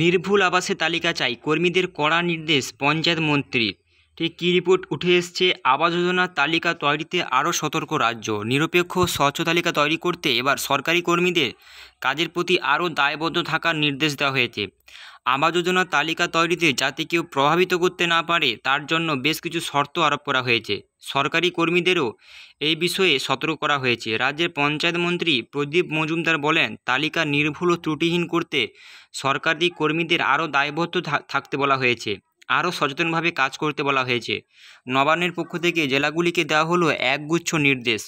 নির্ভুল আবাসে তালিকা চাই কর্মীদের কড়া নির্দেশ পঞ্চায়েত মন্ত্রীর ঠিক কী রিপোর্ট উঠে এসছে আবাস যোজনার তালিকা তৈরিতে আরও সতর্ক রাজ্য নিরপেক্ষ স্বচ্ছ তালিকা তৈরি করতে এবার সরকারি কর্মীদের কাজের প্রতি আরও দায়বদ্ধ থাকার নির্দেশ দেওয়া হয়েছে আবাস যোজনার তালিকা তৈরিতে যাতে কেউ প্রভাবিত করতে না পারে তার জন্য বেশ কিছু শর্ত আরোপ করা হয়েছে সরকারি কর্মীদেরও এই বিষয়ে সতর্ক করা হয়েছে রাজ্যের পঞ্চায়েত মন্ত্রী প্রদীপ মজুমদার বলেন তালিকা নির্ভুল ও ত্রুটিহীন করতে সরকারি কর্মীদের আরও দায়বদ্ধ থাকতে বলা হয়েছে আরও সচেতনভাবে কাজ করতে বলা হয়েছে নবান্নের পক্ষ থেকে জেলাগুলিকে দেওয়া হলো একগুচ্ছ নির্দেশ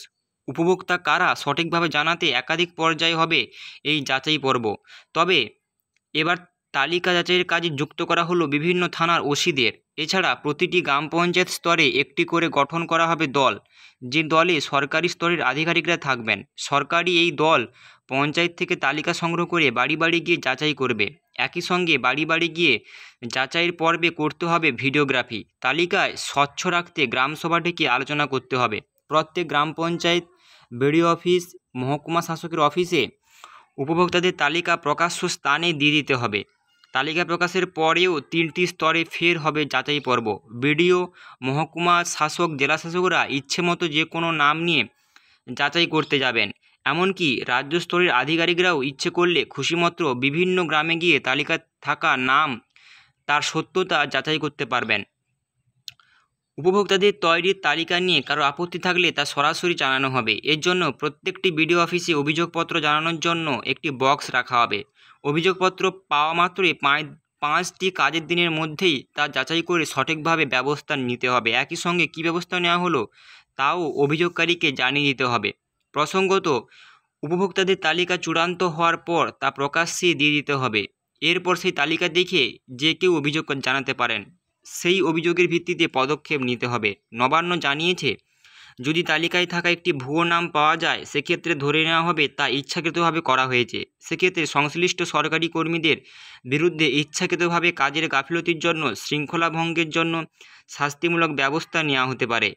উপভোক্তা কারা সঠিকভাবে জানাতে একাধিক পর্যায়ে হবে এই যাচাই পর্ব তবে এবার তালিকা যাচাইয়ের কাজে যুক্ত করা হলো বিভিন্ন থানার ওসিদের এছাড়া প্রতিটি গ্রাম পঞ্চায়েত স্তরে একটি করে গঠন করা হবে দল যে দলে সরকারি স্তরের আধিকারিকরা থাকবেন সরকারি এই দল পঞ্চায়েত থেকে তালিকা সংগ্রহ করে বাড়ি বাড়ি গিয়ে যাচাই করবে একই সঙ্গে বাড়ি বাড়ি গিয়ে যাচাইয়ের পর্বে করতে হবে ভিডিওগ্রাফি তালিকায় স্বচ্ছ রাখতে গ্রামসভাটিকে আলোচনা করতে হবে প্রত্যেক গ্রাম পঞ্চায়েত বিডিও অফিস মহকুমা শাসকের অফিসে উপভোক্তাদের তালিকা প্রকাশ্য স্থানে দিয়ে দিতে হবে তালিকা প্রকাশের পরেও তিনটি স্তরে ফের হবে যাচাই পর্ব বিডিও মহকুমা শাসক জেলাশাসকরা মতো যে কোনো নাম নিয়ে যাচাই করতে যাবেন এমনকি রাজ্য স্তরের আধিকারিকরাও ইচ্ছে করলে খুশিমাত্র বিভিন্ন গ্রামে গিয়ে তালিকা থাকা নাম তার সত্যতা যাচাই করতে পারবেন উপভোক্তাদের তৈরির তালিকা নিয়ে কারো আপত্তি থাকলে তা সরাসরি জানানো হবে এর জন্য প্রত্যেকটি বিডিও অফিসে অভিযোগপত্র জানানোর জন্য একটি বক্স রাখা হবে অভিযোগপত্র পাওয়া মাত্রই পাঁচ পাঁচটি কাজের দিনের মধ্যেই তা যাচাই করে সঠিকভাবে ব্যবস্থা নিতে হবে একই সঙ্গে কী ব্যবস্থা নেওয়া হলো তাও অভিযোগকারীকে জানিয়ে দিতে হবে প্রসঙ্গত উপভোক্তাদের তালিকা চূড়ান্ত হওয়ার পর তা প্রকাশ্যে দিয়ে দিতে হবে এরপর সেই তালিকা দেখে যে কেউ অভিযোগ জানাতে পারেন সেই অভিযোগের ভিত্তিতে পদক্ষেপ নিতে হবে নবান্ন জানিয়েছে যদি তালিকায় থাকা একটি ভুয়ো নাম পাওয়া যায় সেক্ষেত্রে ধরে নেওয়া হবে তা ইচ্ছাকৃতভাবে করা হয়েছে সেক্ষেত্রে সংশ্লিষ্ট সরকারি কর্মীদের বিরুদ্ধে ইচ্ছাকৃতভাবে কাজের গাফিলতির জন্য শৃঙ্খলাভঙ্গের জন্য শাস্তিমূলক ব্যবস্থা নেওয়া হতে পারে